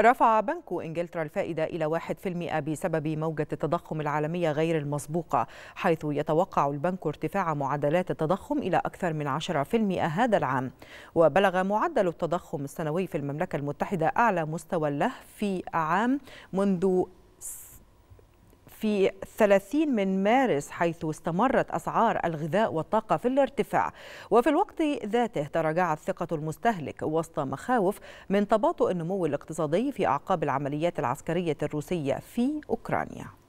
رفع بنك إنجلترا الفائدة إلى 1% بسبب موجة التضخم العالمية غير المسبوقة حيث يتوقع البنك ارتفاع معدلات التضخم إلى أكثر من 10% هذا العام وبلغ معدل التضخم السنوي في المملكة المتحدة أعلى مستوى له في عام منذ في 30 من مارس حيث استمرت أسعار الغذاء والطاقة في الارتفاع وفي الوقت ذاته تراجعت ثقة المستهلك وسط مخاوف من تباطؤ النمو الاقتصادي في أعقاب العمليات العسكرية الروسية في أوكرانيا